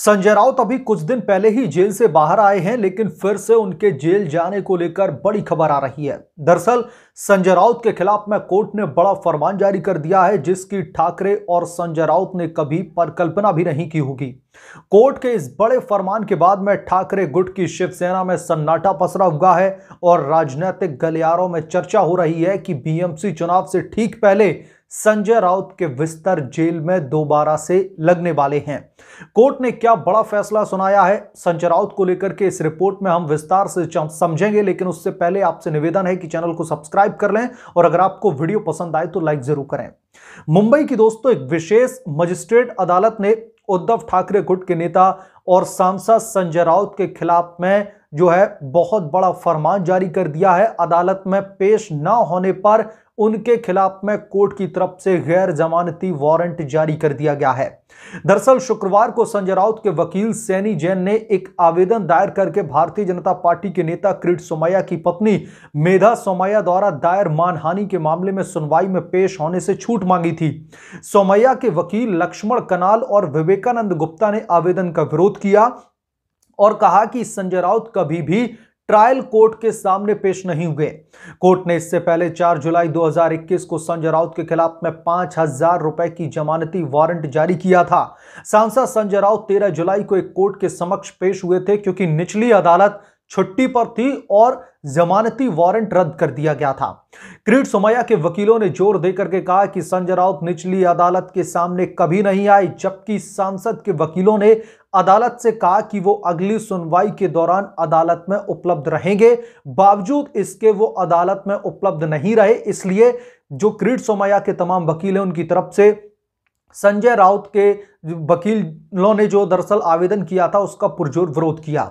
संजय राउत अभी कुछ दिन पहले ही जेल से बाहर आए हैं लेकिन फिर से उनके जेल जाने को लेकर बड़ी खबर आ रही है दरअसल संजय राउत के खिलाफ में कोर्ट ने बड़ा फरमान जारी कर दिया है जिसकी ठाकरे और संजय राउत ने कभी परिकल्पना भी नहीं की होगी कोर्ट के इस बड़े फरमान के बाद में ठाकरे गुट की शिवसेना में सन्नाटा पसरा हुआ है और राजनीतिक गलियारों में चर्चा हो रही है कि बीएमसी चुनाव से ठीक पहले संजय राउत के विस्तर जेल में दोबारा से लगने वाले हैं कोर्ट ने क्या बड़ा फैसला सुनाया है संजय राउत को लेकर के इस रिपोर्ट में हम विस्तार से समझेंगे लेकिन उससे पहले आपसे निवेदन है कि चैनल को सब्सक्राइब कर लें और अगर आपको वीडियो पसंद आए तो लाइक जरूर करें मुंबई की दोस्तों एक विशेष मजिस्ट्रेट अदालत ने उद्धव ठाकरे गुट के नेता और सांसद संजय राउत के खिलाफ में जो है बहुत बड़ा फरमान जारी कर दिया है अदालत में पेश ना होने पर उनके खिलाफ में कोर्ट की तरफ से गैर जमानती वारंट जारी कर दिया गया है दरअसल शुक्रवार को संजय राउत के वकील सैनी जैन ने एक आवेदन दायर करके भारतीय जनता पार्टी के नेता क्रीट सोमैया की पत्नी मेधा सोमैया द्वारा दायर मानहानि के मामले में सुनवाई में पेश होने से छूट मांगी थी सोमैया के वकील लक्ष्मण कनाल और विवेकानंद गुप्ता ने आवेदन का विरोध किया और कहा कि संजय राउत कभी भी ट्रायल कोर्ट के सामने पेश नहीं हुए कोर्ट ने इससे पहले 4 जुलाई 2021 को संजय राउत के खिलाफ में पांच हजार रुपए की जमानती वारंट जारी किया था सांसद संजय राउत 13 जुलाई को एक कोर्ट के समक्ष पेश हुए थे क्योंकि निचली अदालत छुट्टी पर थी और जमानती वारंट रद्द कर दिया गया था क्रीड सोमैया के वकीलों ने जोर देकर के कहा कि संजय राउत निचली अदालत के सामने कभी नहीं आई जबकि सांसद के वकीलों ने अदालत से कहा कि वो अगली सुनवाई के दौरान अदालत में उपलब्ध रहेंगे बावजूद इसके वो अदालत में उपलब्ध नहीं रहे इसलिए जो क्रीड सोमैया के तमाम वकील हैं उनकी तरफ से संजय राउत के वकीलों ने जो दरअसल आवेदन किया था उसका पुरजोर विरोध किया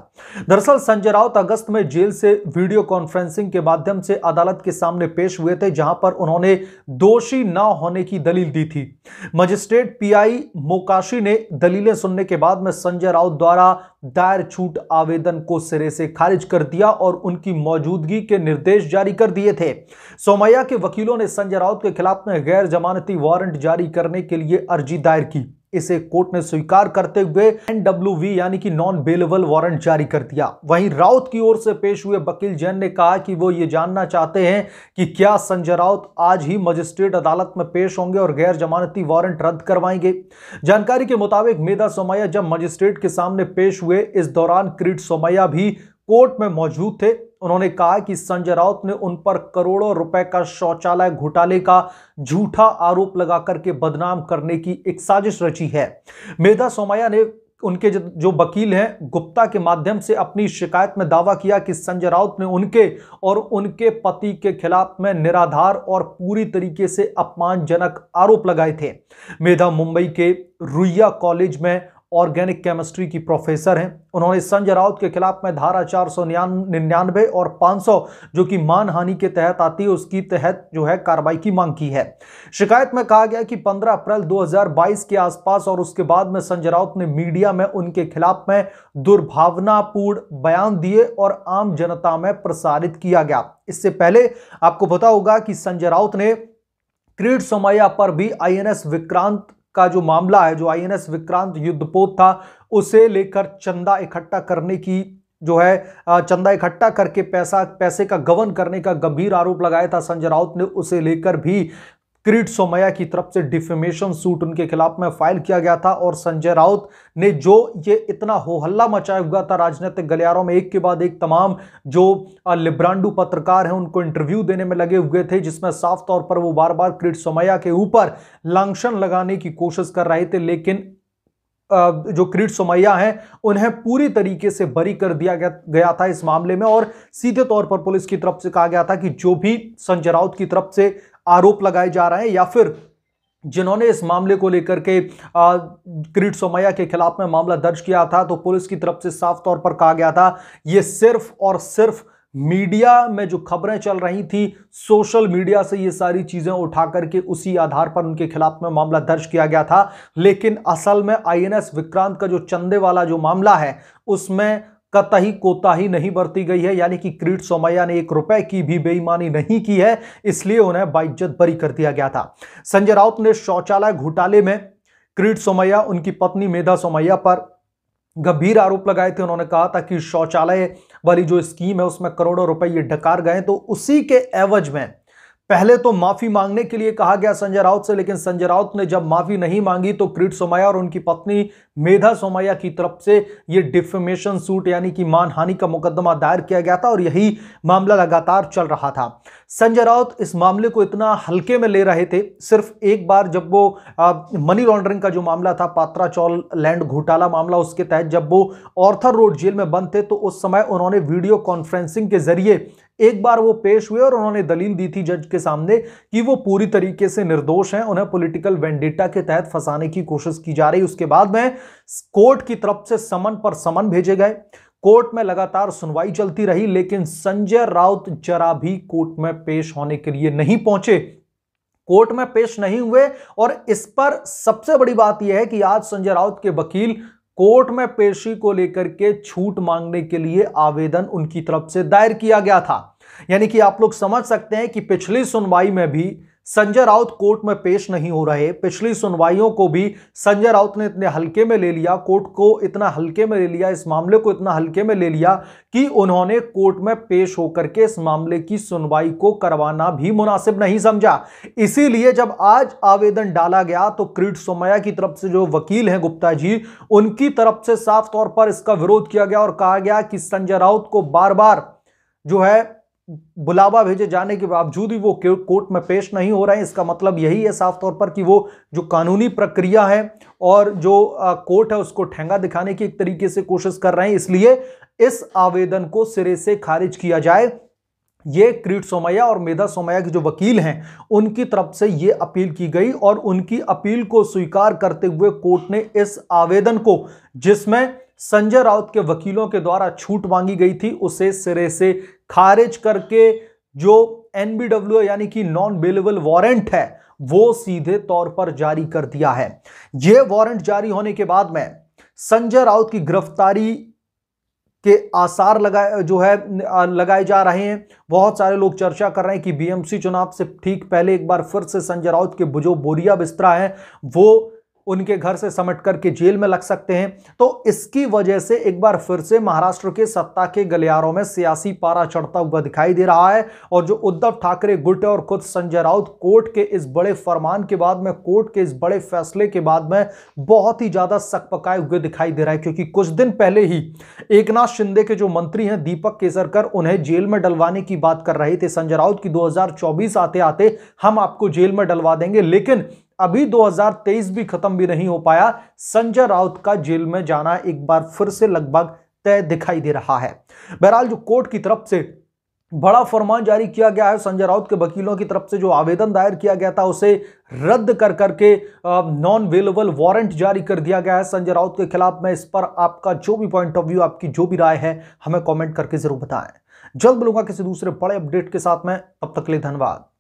दरअसल संजय राउत अगस्त में जेल से वीडियो कॉन्फ्रेंसिंग के माध्यम से अदालत के सामने पेश हुए थे जहां पर उन्होंने दोषी न होने की दलील दी थी मजिस्ट्रेट पीआई मोकाशी ने दलीलें सुनने के बाद में संजय राउत द्वारा दायर छूट आवेदन को सिरे से खारिज कर दिया और उनकी मौजूदगी के निर्देश जारी कर दिए थे सोमैया के वकीलों ने संजय राउत के खिलाफ में गैर जमानती वारंट जारी करने के लिए अर्जी दायर की इसे कोर्ट ने स्वीकार करते हुए एनडब्ल्यूवी यानी कि नॉन बेलेबल वारंट जारी कर दिया वहीं राउत की ओर से पेश हुए वकील जैन ने कहा कि वो ये जानना चाहते हैं कि क्या संजय राउत आज ही मजिस्ट्रेट अदालत में पेश होंगे और गैर जमानती वारंट रद्द करवाएंगे जानकारी के मुताबिक मेधा सोमैया जब मजिस्ट्रेट के सामने पेश हुए इस दौरान क्रीट सोमैया भी कोर्ट में मौजूद थे उन्होंने कहा कि संजय राउत ने उन पर करोड़ों रुपए का शौचालय घोटाले का झूठा आरोप लगा करके बदनाम करने की एक साजिश रची है मेधा सोमाया ने उनके जो वकील हैं गुप्ता के माध्यम से अपनी शिकायत में दावा किया कि संजय राउत ने उनके और उनके पति के खिलाफ में निराधार और पूरी तरीके से अपमानजनक आरोप लगाए थे मेधा मुंबई के रुइया कॉलेज में ऑर्गेनिक केमिस्ट्री की प्रोफेसर हैं उन्होंने संजय राउत के खिलाफ में धारा चार सौ निन्यानवे और 500 जो कि मानहानि के तहत आती है उसकी तहत जो है कार्रवाई की मांग की है शिकायत में कहा गया कि 15 अप्रैल 2022 के आसपास और उसके बाद में संजय राउत ने मीडिया में उनके खिलाफ में दुर्भावनापूर्ण बयान दिए और आम जनता में प्रसारित किया गया इससे पहले आपको पता होगा कि संजय राउत ने क्रीड सोमैया पर भी आईएनएस विक्रांत का जो मामला है जो आईएनएस विक्रांत युद्धपोत था उसे लेकर चंदा इकट्ठा करने की जो है चंदा इकट्ठा करके पैसा पैसे का गवन करने का गंभीर आरोप लगाया था संजय राउत ने उसे लेकर भी क्रीट सोमया की तरफ से डिफेमेशन सूट उनके खिलाफ में फाइल किया गया था और संजय राउत ने जो ये इतना हो हल्ला मचाया हुआ था राजनीतिक गलियारों में एक के बाद एक तमाम जो लिब्रांडू पत्रकार हैं उनको इंटरव्यू देने में लगे हुए थे जिसमें साफ तौर पर वो बार बार क्रीट सोमया के ऊपर लांछन लगाने की कोशिश कर रहे थे लेकिन जो क्रीट सोमैया हैं उन्हें पूरी तरीके से बरी कर दिया गया था इस मामले में और सीधे तौर पर पुलिस की तरफ से कहा गया था कि जो भी संजय राउत की तरफ से आरोप लगाए जा रहे हैं या फिर जिन्होंने इस मामले को लेकर के क्रीट सोमैया के खिलाफ में मामला दर्ज किया था तो पुलिस की तरफ से साफ तौर पर कहा गया था ये सिर्फ और सिर्फ मीडिया में जो खबरें चल रही थी सोशल मीडिया से ये सारी चीज़ें उठा करके उसी आधार पर उनके खिलाफ में मामला दर्ज किया गया था लेकिन असल में आईएनएस विक्रांत का जो चंदे वाला जो मामला है उसमें कतई कोताही नहीं बरती गई है यानी कि क्रीट सोमैया ने एक रुपए की भी बेईमानी नहीं की है इसलिए उन्हें बाइज्जत बरी कर दिया गया था संजय राउत ने शौचालय घोटाले में क्रीट सोमैया उनकी पत्नी मेधा सोमैया पर गंभीर आरोप लगाए थे उन्होंने कहा था कि शौचालय वाली जो स्कीम है उसमें करोड़ों रुपए ये डकार गए तो उसी के एवज में पहले तो माफी मांगने के लिए कहा गया संजय राउत से लेकिन संजय राउत ने जब माफी नहीं मांगी तो क्रीट सोमैया और उनकी पत्नी मेधा सोमैया की तरफ से ये डिफेमेशन सूट यानी कि मानहानि का मुकदमा दायर किया गया था और यही मामला लगातार चल रहा था संजय राउत इस मामले को इतना हल्के में ले रहे थे सिर्फ एक बार जब वो मनी लॉन्ड्रिंग का जो मामला था पात्रा चौल लैंड घोटाला मामला उसके तहत जब वो ऑर्थर रोड जेल में बंद थे तो उस समय उन्होंने वीडियो कॉन्फ्रेंसिंग के जरिए एक बार वो पेश हुए और उन्होंने दलील दी थी जज के सामने कि वो पूरी तरीके से निर्दोष हैं उन्हें पॉलिटिकल वेंडेटा के तहत फंसाने की कोशिश की जा रही उसके बाद में कोर्ट की तरफ से समन पर समन भेजे गए कोर्ट में लगातार सुनवाई चलती रही लेकिन संजय राउत जरा भी कोर्ट में पेश होने के लिए नहीं पहुंचे कोर्ट में पेश नहीं हुए और इस पर सबसे बड़ी बात यह है कि आज संजय राउत के वकील कोर्ट में पेशी को लेकर के छूट मांगने के लिए आवेदन उनकी तरफ से दायर किया गया था यानी कि आप लोग समझ सकते हैं कि पिछली सुनवाई में भी संजय राउत कोर्ट में पेश नहीं हो रहे पिछली सुनवाइयों को भी संजय राउत ने इतने हल्के में ले लिया कोर्ट को इतना हल्के में ले लिया इस मामले को इतना हल्के में ले लिया कि उन्होंने कोर्ट में पेश होकर के इस मामले की सुनवाई को करवाना भी मुनासिब नहीं समझा इसीलिए जब आज आवेदन डाला गया तो क्रीड सोमया की तरफ से जो वकील हैं गुप्ता जी उनकी तरफ से साफ तौर पर इसका विरोध किया गया और कहा गया कि संजय राउत को बार बार जो है बुलावा भेजे जाने के बावजूद भी वो कोर्ट में पेश नहीं हो रहे हैं इसका मतलब यही है साफ तौर पर कि वो जो कानूनी प्रक्रिया है और जो कोर्ट है उसको ठेंगा दिखाने की एक तरीके से कोशिश कर रहे हैं इसलिए इस आवेदन को सिरे से खारिज किया जाए ये क्रीट सोमैया और मेधा सोमैया के जो वकील हैं उनकी तरफ से ये अपील की गई और उनकी अपील को स्वीकार करते हुए कोर्ट ने इस आवेदन को जिसमें संजय राउत के वकीलों के द्वारा छूट मांगी गई थी उसे सिरे से खारिज करके जो एनबीडब्ल्यू यानी कि नॉन बेलेबल वारंट है वो सीधे तौर पर जारी कर दिया है यह वारंट जारी होने के बाद में संजय राउत की गिरफ्तारी के आसार लगाए जो है लगाए जा रहे हैं बहुत सारे लोग चर्चा कर रहे हैं कि बीएमसी चुनाव से ठीक पहले एक बार फिर से संजय राउत के जो बोरिया बिस्तरा है वो उनके घर से समट करके जेल में लग सकते हैं तो इसकी वजह से एक बार फिर से महाराष्ट्र के सत्ता के गलियारों में सियासी पारा चढ़ता हुआ दिखाई दे रहा है और जो उद्धव ठाकरे गुट और खुद संजय राउत कोर्ट के इस बड़े फरमान के बाद में कोर्ट के इस बड़े फैसले के बाद में बहुत ही ज्यादा सक पकाए हुए दिखाई दे रहा है क्योंकि कुछ दिन पहले ही एक शिंदे के जो मंत्री हैं दीपक केसरकर उन्हें जेल में डलवाने की बात कर रहे थे संजय राउत की दो आते आते हम आपको जेल में डलवा देंगे लेकिन अभी 2023 भी खत्म भी नहीं हो पाया संजय राउत का जेल में जाना एक बार फिर से लगभग तय दिखाई दे रहा है बहरहाल जो कोर्ट की तरफ से बड़ा फरमान जारी किया गया है संजय राउत के वकीलों की तरफ से जो आवेदन दायर किया गया था उसे रद्द कर करके नॉन वेलेबल वारंट जारी कर दिया गया है संजय राउत के खिलाफ में इस पर आपका जो भी पॉइंट ऑफ व्यू आपकी जो भी राय है हमें कमेंट करके जरूर बताएं जल्द मिलूंगा किसी दूसरे बड़े अपडेट के साथ में तब तक के लिए धन्यवाद